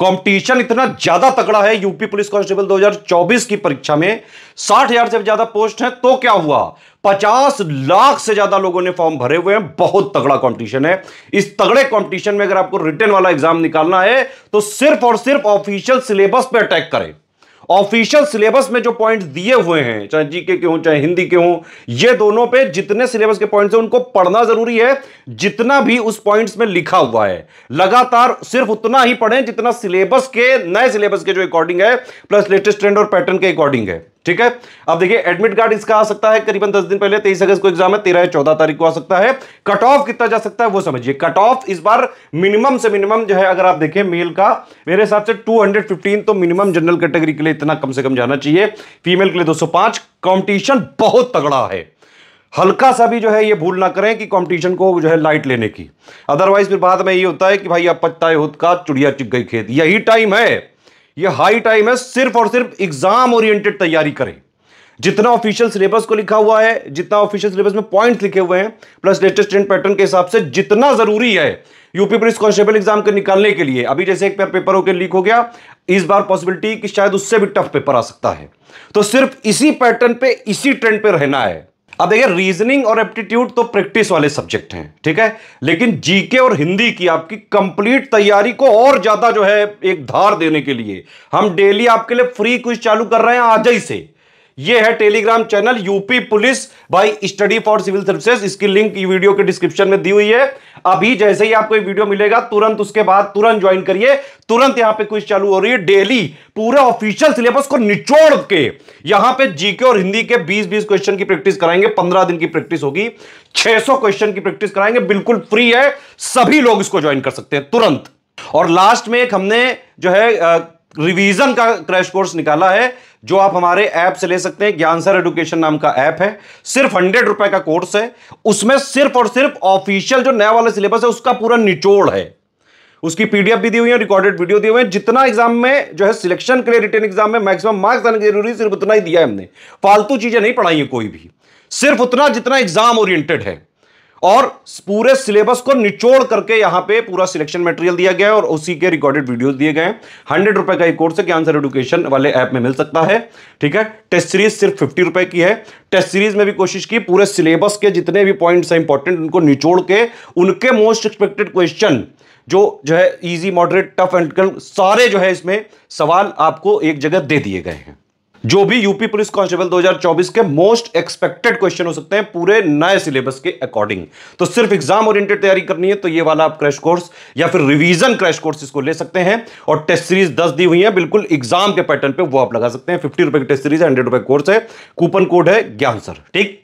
competition इतना ज्यादा तगड़ा है यूपी पुलिस कांस्टेबल 2024 की परीक्षा में साठ हजार से ज्यादा पोस्ट है तो क्या हुआ 50 लाख से ज्यादा लोगों ने फॉर्म भरे हुए हैं बहुत तगड़ा कंपटीशन है इस तगड़े कंपटीशन में अगर आपको रिटर्न वाला एग्जाम निकालना है तो सिर्फ और सिर्फ ऑफिशियल सिलेबस पर अटैक करें ऑफिशियल सिलेबस में जो पॉइंट दिए हुए हैं चाहे जीके के हों चाहे हिंदी के हों ये दोनों पे जितने सिलेबस के पॉइंट्स हैं उनको पढ़ना जरूरी है जितना भी उस पॉइंट्स में लिखा हुआ है लगातार सिर्फ उतना ही पढ़ें जितना सिलेबस के नए सिलेबस के जो अकॉर्डिंग है प्लस लेटेस्ट ट्रेंड और पैटर्न के अकॉर्डिंग है ठीक है अब देखिए एडमिट कार्ड इसका आ सकता है करीबन दस दिन पहले तेईस अगस्त को एग्जाम है तेरह या चौदह तारीख को आ सकता है कट ऑफ कितना जा सकता है वो समझिए कट ऑफ इस बार मिनिमम से मिनिमम जो है अगर आप देखें मेल का मेरे हिसाब से 215 तो मिनिमम जनरल कैटेगरी के लिए इतना कम से कम जाना चाहिए फीमेल के लिए 205 कंपटीशन बहुत तगड़ा है हल्का सा भी जो है ये भूल ना करें कि कंपटीशन को जो है लाइट लेने की अदरवाइज फिर बाद में ये होता है कि भाई आप पत्ता का चुड़िया चिप गई खेत यही टाइम है ये हाई टाइम है सिर्फ और सिर्फ एग्जाम ओरिएंटेड तैयारी करें जितना ऑफिशियल सिलेबस को लिखा हुआ है जितना ऑफिशियल सिलेबस में पॉइंट्स लिखे हुए हैं प्लस लेटेस्ट ट्रेंड पैटर्न के हिसाब से जितना जरूरी है यूपी पुलिस कॉन्स्टेबल एग्जाम के निकालने के लिए अभी जैसे एक पेपर होकर लीक हो गया इस बार पॉसिबिलिटी कि शायद उससे भी टफ पेपर आ सकता है तो सिर्फ इसी पैटर्न पे इसी ट्रेंड पे रहना है अब देखिए रीजनिंग और एप्टीट्यूड तो प्रैक्टिस वाले सब्जेक्ट हैं ठीक है लेकिन जीके और हिंदी की आपकी कंप्लीट तैयारी को और ज्यादा जो है एक धार देने के लिए हम डेली आपके लिए फ्री क्विज चालू कर रहे हैं आज ही से ये है Telegram channel UP police by study for civil services इसकी लिंक वीडियो के डिस्क्रिप्शन में दी हुई है अभी जैसे ही आपको वीडियो मिलेगा तुरंत उसके बाद तुरंत ज्वाइन करिए तुरंत यहां पे क्विज चालू हो रही है डेली पूरा ऑफिशियल सिलेबस को निचोड़ के यहां पे जीके और हिंदी के 20-20 क्वेश्चन की प्रैक्टिस कराएंगे 15 दिन की प्रैक्टिस होगी 600 क्वेश्चन की प्रैक्टिस कराएंगे बिल्कुल फ्री है सभी लोग इसको ज्वाइन कर सकते हैं तुरंत और लास्ट में एक हमने जो है रिवीजन का क्रैश कोर्स निकाला है जो आप हमारे ऐप से ले सकते हैं ज्ञान एडुकेशन नाम का ऐप है सिर्फ हंड्रेड रुपए का कोर्स है उसमें सिर्फ और सिर्फ ऑफिशियल जो नया वाला सिलेबस है उसका पूरा निचोड़ है उसकी पीडीएफ भी दी हुई है रिकॉर्डेड वीडियो दिए हुए हैं जितना एग्जाम में जो है सिलेक्शन के लिए रिटर्न एग्जाम में मैक्सिमम मार्क्स आने की जरूरी सिर्फ उतना ही दिया है हमने फालतू चीजें नहीं पढ़ाई है कोई भी सिर्फ उतना जितना एग्जाम ओरिएंटेड है और पूरे सिलेबस को निचोड़ करके यहां पे पूरा सिलेक्शन मटेरियल दिया गया है और उसी के रिकॉर्डेड वीडियोस दिए गए हैं हंड्रेड रुपए का एक कोर्स है आंसर एडुकेशन वाले ऐप में मिल सकता है ठीक है टेस्ट सीरीज सिर्फ फिफ्टी रुपए की है टेस्ट सीरीज में भी कोशिश की पूरे सिलेबस के जितने भी पॉइंट्स हैं इंपॉर्टेंट उनको निचोड़ के उनके मोस्ट एक्सपेक्टेड क्वेश्चन जो जो है इजी मॉडरेट टफ एंड सारे जो है इसमें सवाल आपको एक जगह दे दिए गए हैं जो भी यूपी पुलिस कांस्टेबल 2024 के मोस्ट एक्सपेक्टेड क्वेश्चन हो सकते हैं पूरे नए सिलेबस के अकॉर्डिंग तो सिर्फ एग्जाम ओरिएंटेड तैयारी करनी है तो ये वाला आप क्रैश कोर्स या फिर रिवीजन क्रैश कोर्स इसको ले सकते हैं और टेस्ट सीरीज 10 दी हुई है बिल्कुल एग्जाम के पैटर्न पे वो आप लगा सकते हैं फिफ्टी रुपए की टेस्ट सीरीज है हंड्रेड रुपए कोर्स है कूपन कोड है ज्ञान सर ठीक